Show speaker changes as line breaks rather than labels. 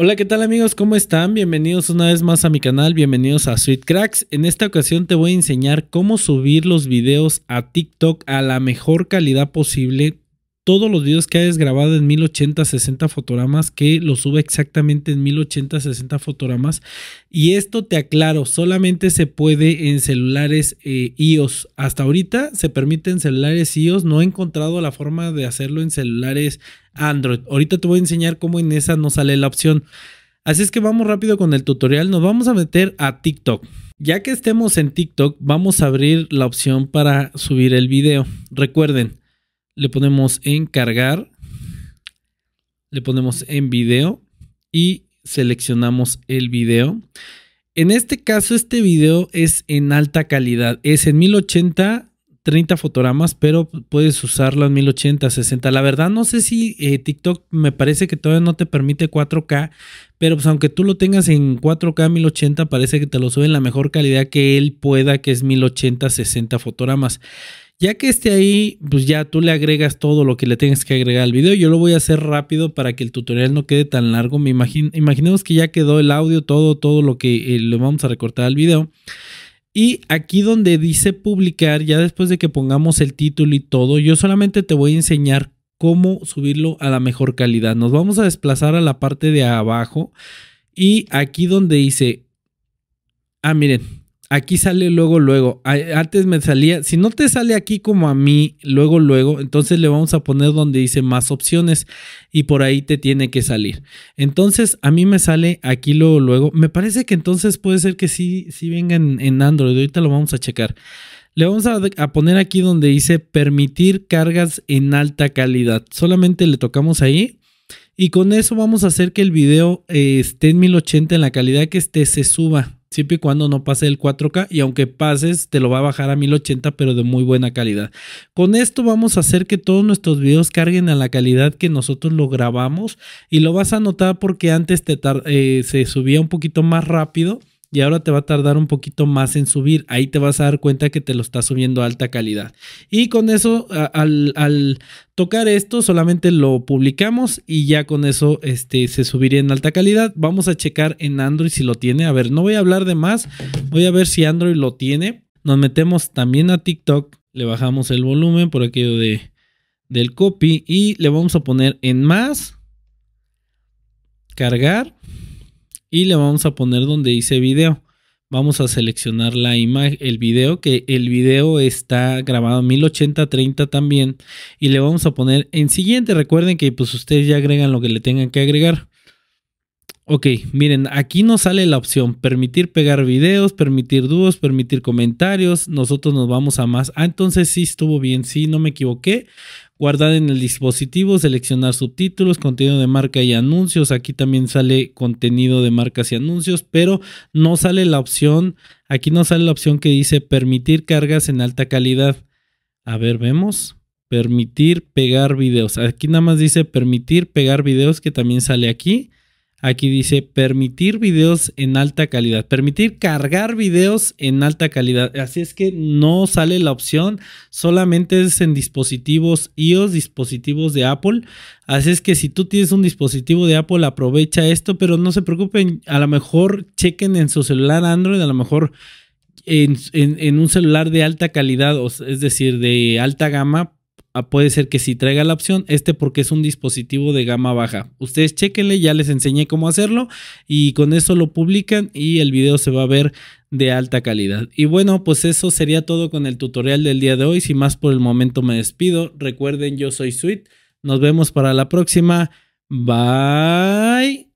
Hola, ¿qué tal amigos? ¿Cómo están? Bienvenidos una vez más a mi canal, bienvenidos a Sweet Cracks. En esta ocasión te voy a enseñar cómo subir los videos a TikTok a la mejor calidad posible. Todos los videos que hayas grabado en 1080 60 fotogramas, que los sube exactamente en 1080 60 fotogramas. Y esto te aclaro, solamente se puede en celulares eh, iOS. Hasta ahorita se permite en celulares iOS, no he encontrado la forma de hacerlo en celulares Android. Ahorita te voy a enseñar cómo en esa no sale la opción. Así es que vamos rápido con el tutorial. Nos vamos a meter a TikTok. Ya que estemos en TikTok, vamos a abrir la opción para subir el video. Recuerden, le ponemos en cargar, le ponemos en video y seleccionamos el video. En este caso, este video es en alta calidad, es en 1080 30 fotogramas, pero puedes usarlo en 1080, 60. La verdad, no sé si eh, TikTok me parece que todavía no te permite 4K, pero pues aunque tú lo tengas en 4K 1080, parece que te lo sube en la mejor calidad que él pueda, que es 1080, 60 fotogramas. Ya que esté ahí, pues ya tú le agregas todo lo que le tengas que agregar al video. Yo lo voy a hacer rápido para que el tutorial no quede tan largo. Me imagino imaginemos que ya quedó el audio, todo, todo lo que eh, le vamos a recortar al video. Y aquí donde dice publicar, ya después de que pongamos el título y todo, yo solamente te voy a enseñar cómo subirlo a la mejor calidad. Nos vamos a desplazar a la parte de abajo y aquí donde dice, ah, miren, aquí sale luego, luego. Antes me salía, si no te sale aquí como a mí, luego, luego, entonces le vamos a poner donde dice más opciones y por ahí te tiene que salir. Entonces a mí me sale aquí luego, luego. Me parece que entonces puede ser que sí, sí vengan en, Android. Ahorita lo vamos a checar. Le vamos a, poner aquí donde dice permitir cargas en alta calidad. Solamente le tocamos ahí. Y con eso vamos a hacer que el video eh, esté en 1080 en la calidad que esté, se suba y cuando no pase el 4K y aunque pases te lo va a bajar a 1080 pero de muy buena calidad. Con esto vamos a hacer que todos nuestros videos carguen a la calidad que nosotros lo grabamos y lo vas a notar porque antes te eh, se subía un poquito más rápido y ahora te va a tardar un poquito más en subir. Ahí te vas a dar cuenta que te lo está subiendo a alta calidad. Y con eso, al, tocar esto, solamente lo publicamos y ya con eso este, se subiría en alta calidad. Vamos a checar en Android si lo tiene. A ver, no voy a hablar de más. Voy a ver si Android lo tiene. Nos metemos también a TikTok. Le bajamos el volumen por aquello de, del copy y le vamos a poner en más. Cargar y le vamos a poner donde dice video. Vamos a seleccionar la imagen, el video, que el video está grabado en 1080-30 también. Y le vamos a poner en siguiente. Recuerden que pues ustedes ya agregan lo que le tengan que agregar. Ok, miren, aquí nos sale la opción permitir pegar videos, permitir dúos, permitir comentarios. Nosotros nos vamos a más. Ah, entonces sí estuvo bien, sí, no me equivoqué. Guardar en el dispositivo, seleccionar subtítulos, contenido de marca y anuncios. Aquí también sale contenido de marcas y anuncios, pero no sale la opción, aquí no sale la opción que dice permitir cargas en alta calidad. A ver, vemos. Permitir pegar videos. Aquí nada más dice permitir pegar videos que también sale aquí Aquí dice permitir videos en alta calidad, permitir cargar videos en alta calidad. Así es que no sale la opción, solamente es en dispositivos iOS, dispositivos de Apple. Así es que si tú tienes un dispositivo de Apple, aprovecha esto, pero no se preocupen, a lo mejor chequen en su celular Android, a lo mejor en, un celular de alta calidad, es decir, de alta gama, Ah, puede ser que si traiga la opción este porque es un dispositivo de gama baja. Ustedes chequenle, ya les enseñé cómo hacerlo y con eso lo publican y el video se va a ver de alta calidad. Y bueno, pues eso sería todo con el tutorial del día de hoy. Sin más por el momento me despido. Recuerden, yo soy Sweet. Nos vemos para la próxima. Bye.